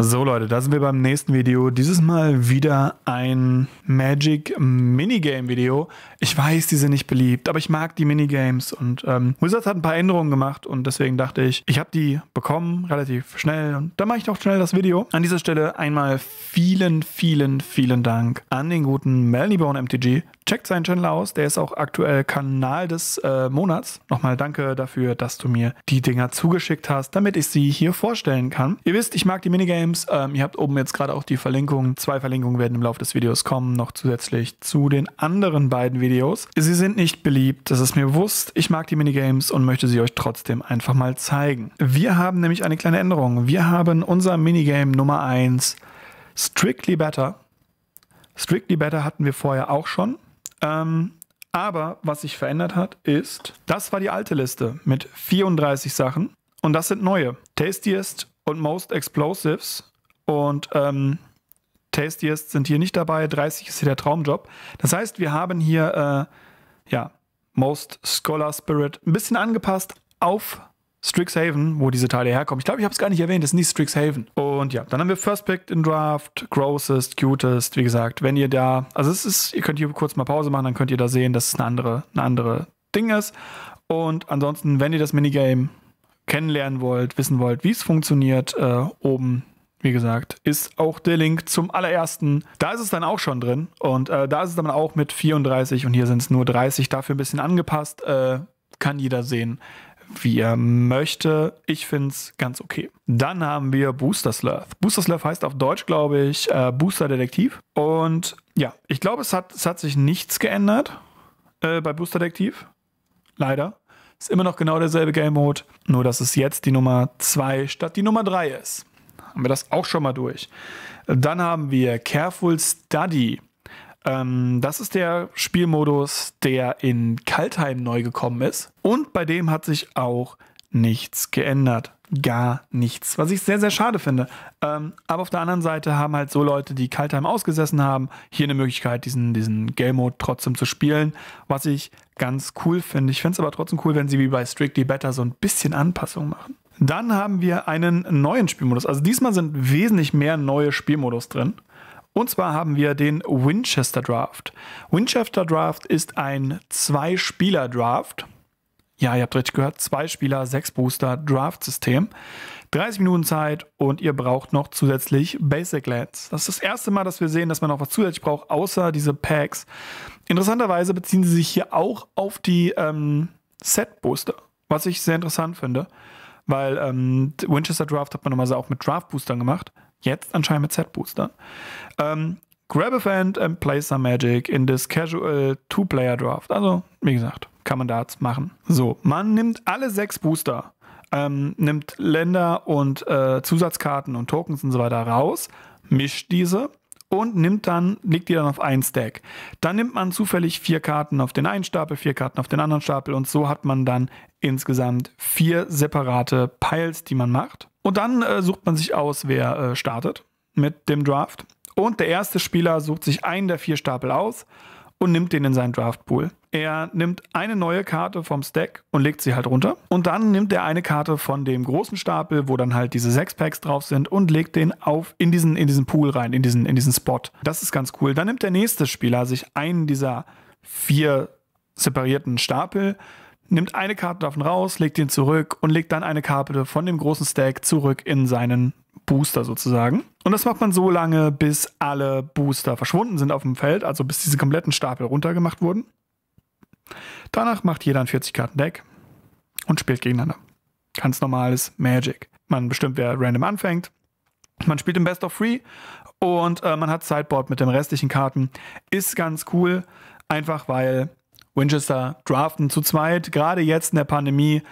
So Leute, da sind wir beim nächsten Video. Dieses Mal wieder ein Magic Minigame Video. Ich weiß, die sind nicht beliebt, aber ich mag die Minigames und ähm, Wizards hat ein paar Änderungen gemacht und deswegen dachte ich, ich habe die bekommen, relativ schnell und da mache ich doch schnell das Video. An dieser Stelle einmal vielen, vielen, vielen Dank an den guten Melanie MTG, Checkt seinen Channel aus, der ist auch aktuell Kanal des äh, Monats. Nochmal danke dafür, dass du mir die Dinger zugeschickt hast, damit ich sie hier vorstellen kann. Ihr wisst, ich mag die Minigames. Ähm, ihr habt oben jetzt gerade auch die Verlinkungen. Zwei Verlinkungen werden im Laufe des Videos kommen, noch zusätzlich zu den anderen beiden Videos. Sie sind nicht beliebt, das ist mir bewusst. Ich mag die Minigames und möchte sie euch trotzdem einfach mal zeigen. Wir haben nämlich eine kleine Änderung. Wir haben unser Minigame Nummer 1 Strictly Better. Strictly Better hatten wir vorher auch schon. Ähm, aber was sich verändert hat, ist, das war die alte Liste mit 34 Sachen und das sind neue. Tastiest und Most Explosives und ähm, Tastiest sind hier nicht dabei, 30 ist hier der Traumjob. Das heißt, wir haben hier, äh, ja, Most Scholar Spirit ein bisschen angepasst auf Strixhaven, wo diese Teile herkommen. Ich glaube, ich habe es gar nicht erwähnt, das ist nicht Strixhaven. Und ja, dann haben wir First Pick in Draft, Grossest, Cutest, wie gesagt, wenn ihr da, also es ist, ihr könnt hier kurz mal Pause machen, dann könnt ihr da sehen, dass es eine andere, eine andere Ding ist. Und ansonsten, wenn ihr das Minigame kennenlernen wollt, wissen wollt, wie es funktioniert, äh, oben wie gesagt, ist auch der Link zum allerersten. Da ist es dann auch schon drin. Und äh, da ist es dann auch mit 34 und hier sind es nur 30, dafür ein bisschen angepasst. Äh, kann jeder sehen, wie er möchte. Ich finde es ganz okay. Dann haben wir Booster Slurf. Booster Slurf heißt auf Deutsch, glaube ich, äh, Booster Detektiv. Und ja, ich glaube, es hat, es hat sich nichts geändert äh, bei Booster Detektiv. Leider. Ist immer noch genau derselbe Game Mode, nur dass es jetzt die Nummer 2 statt die Nummer 3 ist. Haben wir das auch schon mal durch. Dann haben wir Careful Study. Ähm, das ist der Spielmodus, der in Kaltheim neu gekommen ist. Und bei dem hat sich auch nichts geändert. Gar nichts. Was ich sehr, sehr schade finde. Ähm, aber auf der anderen Seite haben halt so Leute, die Kaltheim ausgesessen haben, hier eine Möglichkeit, diesen, diesen Game Mode trotzdem zu spielen, was ich ganz cool finde. Ich finde es aber trotzdem cool, wenn sie wie bei Strictly Better so ein bisschen Anpassung machen. Dann haben wir einen neuen Spielmodus. Also diesmal sind wesentlich mehr neue Spielmodus drin. Und zwar haben wir den Winchester Draft. Winchester Draft ist ein Zwei-Spieler-Draft. Ja, ihr habt richtig gehört, zwei Spieler, sechs Booster, Draft-System. 30 Minuten Zeit und ihr braucht noch zusätzlich Basic Lands. Das ist das erste Mal, dass wir sehen, dass man noch was zusätzlich braucht, außer diese Packs. Interessanterweise beziehen sie sich hier auch auf die ähm, Set-Booster, was ich sehr interessant finde, weil ähm, Winchester Draft hat man normalerweise auch mit Draft-Boostern gemacht. Jetzt anscheinend mit z boostern Ähm, grab a Fan and play some Magic in this casual Two-Player Draft. Also, wie gesagt, kann man da machen. So, man nimmt alle sechs Booster, ähm, nimmt Länder und äh, Zusatzkarten und Tokens und so weiter raus, mischt diese und nimmt dann, legt die dann auf einen Stack. Dann nimmt man zufällig vier Karten auf den einen Stapel, vier Karten auf den anderen Stapel und so hat man dann insgesamt vier separate Piles, die man macht. Und dann äh, sucht man sich aus, wer äh, startet mit dem Draft. Und der erste Spieler sucht sich einen der vier Stapel aus und nimmt den in seinen Draftpool. Er nimmt eine neue Karte vom Stack und legt sie halt runter. Und dann nimmt er eine Karte von dem großen Stapel, wo dann halt diese sechs Packs drauf sind, und legt den auf in diesen, in diesen Pool rein, in diesen, in diesen Spot. Das ist ganz cool. Dann nimmt der nächste Spieler sich einen dieser vier separierten Stapel, nimmt eine Karte davon raus, legt ihn zurück und legt dann eine Karte von dem großen Stack zurück in seinen Booster sozusagen. Und das macht man so lange, bis alle Booster verschwunden sind auf dem Feld, also bis diese kompletten Stapel runtergemacht wurden. Danach macht jeder ein 40-Karten-Deck und spielt gegeneinander. Ganz normales Magic. Man bestimmt, wer random anfängt. Man spielt im Best of Three und äh, man hat Sideboard mit den restlichen Karten. Ist ganz cool, einfach weil Winchester draften zu zweit, gerade jetzt in der Pandemie.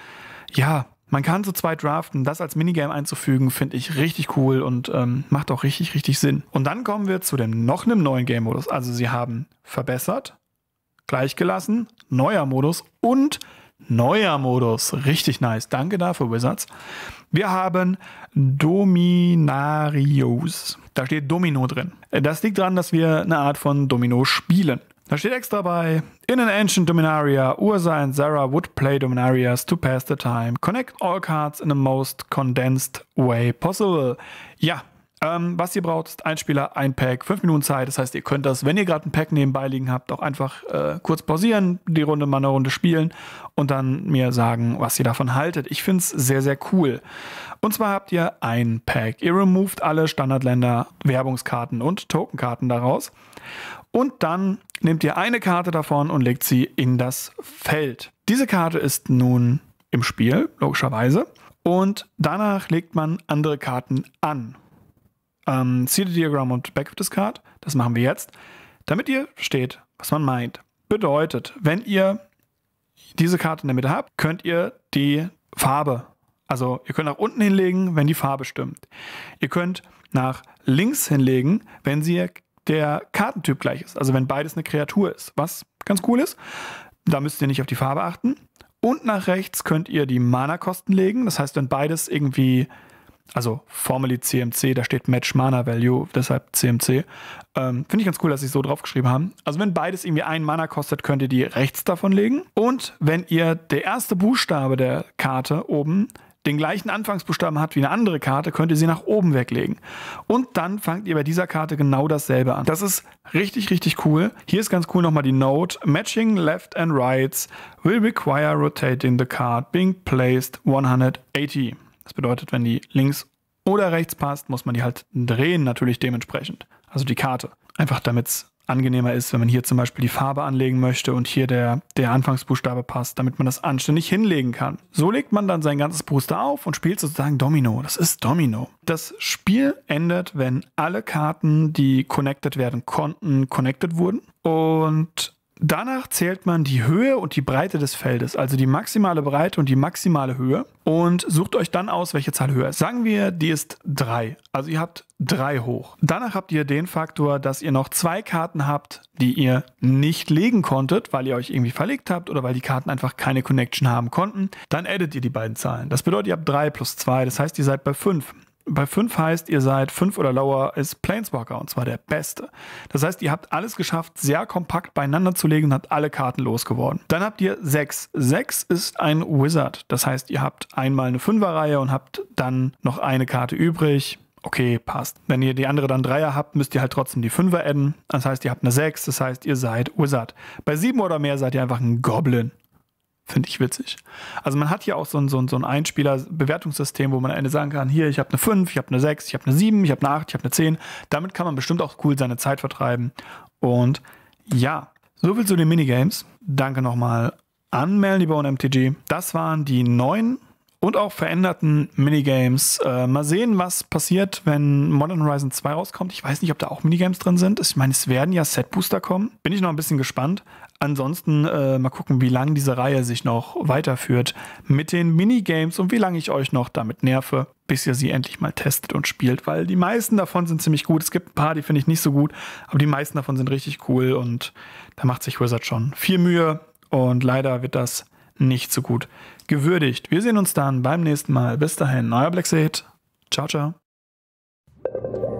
Ja, man kann zu zweit draften. Das als Minigame einzufügen, finde ich richtig cool und ähm, macht auch richtig, richtig Sinn. Und dann kommen wir zu dem noch einem neuen Game-Modus. Also sie haben verbessert, gleichgelassen, neuer Modus und neuer Modus. Richtig nice. Danke dafür, Wizards. Wir haben Dominarios. Da steht Domino drin. Das liegt daran, dass wir eine Art von Domino spielen. Da steht extra bei In an Ancient Dominaria, Ursa and Zara would play Dominarias to pass the time. Connect all cards in the most condensed way possible. Ja, ähm, was ihr braucht, ist ein Spieler, ein Pack, fünf Minuten Zeit. Das heißt, ihr könnt das, wenn ihr gerade ein Pack nebenbei liegen habt, auch einfach äh, kurz pausieren, die Runde mal eine Runde spielen und dann mir sagen, was ihr davon haltet. Ich finde es sehr, sehr cool. Und zwar habt ihr ein Pack. Ihr removed alle Standardländer, Werbungskarten und Tokenkarten daraus. Und dann nehmt ihr eine Karte davon und legt sie in das Feld. Diese Karte ist nun im Spiel, logischerweise. Und danach legt man andere Karten an ähm, Seed Diagram und Backup Discard. Das machen wir jetzt, damit ihr versteht, was man meint. Bedeutet, wenn ihr diese Karte in der Mitte habt, könnt ihr die Farbe, also ihr könnt nach unten hinlegen, wenn die Farbe stimmt. Ihr könnt nach links hinlegen, wenn sie der Kartentyp gleich ist, also wenn beides eine Kreatur ist, was ganz cool ist. Da müsst ihr nicht auf die Farbe achten. Und nach rechts könnt ihr die Mana-Kosten legen. Das heißt, wenn beides irgendwie also formally CMC, da steht Match Mana Value, deshalb CMC. Ähm, Finde ich ganz cool, dass sie es so draufgeschrieben haben. Also wenn beides irgendwie ein Mana kostet, könnt ihr die rechts davon legen. Und wenn ihr der erste Buchstabe der Karte oben den gleichen Anfangsbuchstaben hat wie eine andere Karte, könnt ihr sie nach oben weglegen. Und dann fangt ihr bei dieser Karte genau dasselbe an. Das ist richtig, richtig cool. Hier ist ganz cool nochmal die Note. Matching left and rights will require rotating the card being placed 180. Das bedeutet, wenn die links oder rechts passt, muss man die halt drehen, natürlich dementsprechend. Also die Karte. Einfach damit es angenehmer ist, wenn man hier zum Beispiel die Farbe anlegen möchte und hier der, der Anfangsbuchstabe passt, damit man das anständig hinlegen kann. So legt man dann sein ganzes Booster auf und spielt sozusagen Domino. Das ist Domino. Das Spiel endet, wenn alle Karten, die connected werden konnten, connected wurden. Und Danach zählt man die Höhe und die Breite des Feldes, also die maximale Breite und die maximale Höhe und sucht euch dann aus, welche Zahl höher ist. Sagen wir, die ist 3. Also ihr habt 3 hoch. Danach habt ihr den Faktor, dass ihr noch zwei Karten habt, die ihr nicht legen konntet, weil ihr euch irgendwie verlegt habt oder weil die Karten einfach keine Connection haben konnten. Dann addet ihr die beiden Zahlen. Das bedeutet, ihr habt 3 plus 2, das heißt, ihr seid bei 5. Bei 5 heißt, ihr seid 5 oder lower, ist Planeswalker und zwar der beste. Das heißt, ihr habt alles geschafft, sehr kompakt beieinander zu legen und habt alle Karten losgeworden. Dann habt ihr 6. 6 ist ein Wizard. Das heißt, ihr habt einmal eine 5er Reihe und habt dann noch eine Karte übrig okay, passt. Wenn ihr die andere dann Dreier habt, müsst ihr halt trotzdem die Fünfer adden. Das heißt, ihr habt eine 6, das heißt, ihr seid Wizard. Bei 7 oder mehr seid ihr einfach ein Goblin. Finde ich witzig. Also man hat hier auch so ein, so ein, so ein Einspieler-Bewertungssystem, wo man am Ende sagen kann, hier, ich habe eine 5, ich habe eine 6, ich habe eine 7, ich habe eine 8, ich habe eine 10. Damit kann man bestimmt auch cool seine Zeit vertreiben. Und ja, soviel zu den Minigames. Danke nochmal an Mel, MTG. Das waren die neun und auch veränderten Minigames. Äh, mal sehen, was passiert, wenn Modern Horizon 2 rauskommt. Ich weiß nicht, ob da auch Minigames drin sind. Ich meine, es werden ja Setbooster kommen. Bin ich noch ein bisschen gespannt. Ansonsten äh, mal gucken, wie lange diese Reihe sich noch weiterführt mit den Minigames und wie lange ich euch noch damit nerve, bis ihr sie endlich mal testet und spielt, weil die meisten davon sind ziemlich gut. Es gibt ein paar, die finde ich nicht so gut, aber die meisten davon sind richtig cool und da macht sich Wizard schon viel Mühe und leider wird das nicht so gut gewürdigt. Wir sehen uns dann beim nächsten Mal. Bis dahin, euer Black Seed. Ciao, ciao.